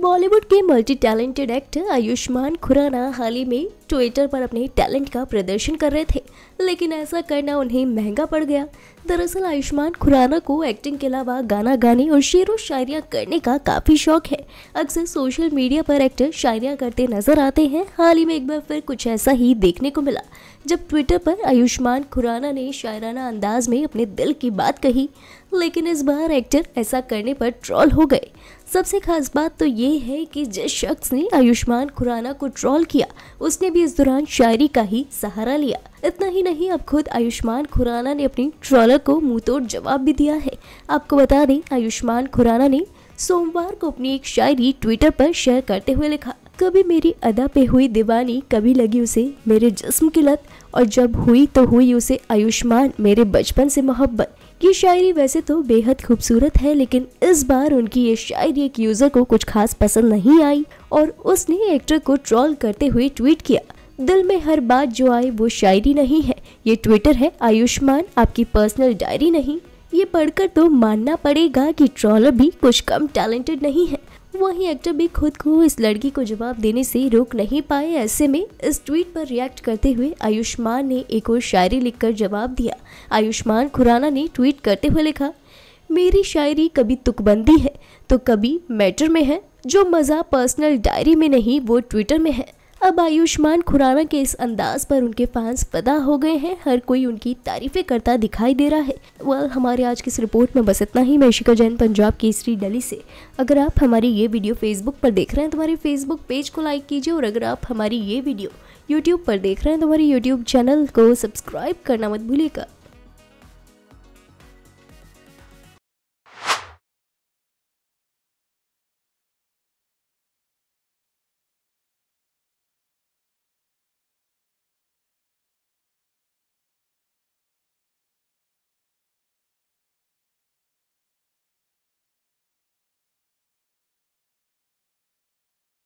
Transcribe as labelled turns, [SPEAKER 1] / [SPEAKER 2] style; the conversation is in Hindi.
[SPEAKER 1] बॉलीवुड के multi talented actor Ayushmann Khurrana हाल ही में ट्विटर पर अपने टैलेंट का प्रदर्शन कर रहे थे लेकिन ऐसा करना उन्हें महंगा पड़ गया दरअसल आयुष्मान खुराना को एक्टिंग के अलावा गाना गाने और शेर व शायरियाँ करने का काफ़ी शौक है अक्सर सोशल मीडिया पर एक्टर शायरियाँ करते नजर आते हैं हाल ही में एक बार फिर कुछ ऐसा ही देखने को मिला जब ट्विटर पर आयुष्मान खुराना ने शायराना अंदाज में अपने दिल की बात कही लेकिन इस बार एक्टर ऐसा करने पर ट्रॉल हो गए सबसे खास बात तो ये है कि जिस शख्स ने आयुष्मान खुराना को ट्रॉल किया उसने भी इस दौरान शायरी का ही सहारा लिया इतना ही नहीं अब खुद आयुष्मान खुराना ने अपनी ट्रॉलर को तोड़ जवाब भी दिया है आपको बता दें आयुष्मान खुराना ने सोमवार को अपनी एक शायरी ट्विटर पर शेयर करते हुए लिखा कभी मेरी अदा पे हुई दीवानी कभी लगी उसे मेरे जिस्म की लत और जब हुई तो हुई उसे आयुष्मान मेरे बचपन से मोहब्बत ये शायरी वैसे तो बेहद खूबसूरत है लेकिन इस बार उनकी ये शायरी एक यूजर को कुछ खास पसंद नहीं आई और उसने एक्टर को ट्रोल करते हुए ट्वीट किया दिल में हर बात जो आए वो शायरी नहीं है ये ट्विटर है आयुष्मान आपकी पर्सनल डायरी नहीं ये पढ़कर तो मानना पड़ेगा कि ट्रॉलर भी कुछ कम टैलेंटेड नहीं है वहीं एक्टर भी खुद को इस लड़की को जवाब देने से रोक नहीं पाए ऐसे में इस ट्वीट पर रिएक्ट करते हुए आयुष्मान ने एक और शायरी लिखकर जवाब दिया आयुष्मान खुराना ने ट्वीट करते हुए लिखा मेरी शायरी कभी तुकबंदी है तो कभी मैटर में है जो मज़ा पर्सनल डायरी में नहीं वो ट्विटर में है अब आयुष्मान खुराना के इस अंदाज पर उनके फैंस पदा हो गए हैं हर कोई उनकी तारीफें करता दिखाई दे रहा है वेल हमारे आज की इस रिपोर्ट में बस इतना ही मैं शिका जैन पंजाब केसरी डेली से अगर आप हमारी ये वीडियो फेसबुक पर देख रहे हैं तो हमारे फेसबुक पेज को लाइक कीजिए और अगर आप हमारी ये वीडियो यूट्यूब पर देख रहे हैं तो हमारे यूट्यूब चैनल को सब्सक्राइब करना मत भूलेगा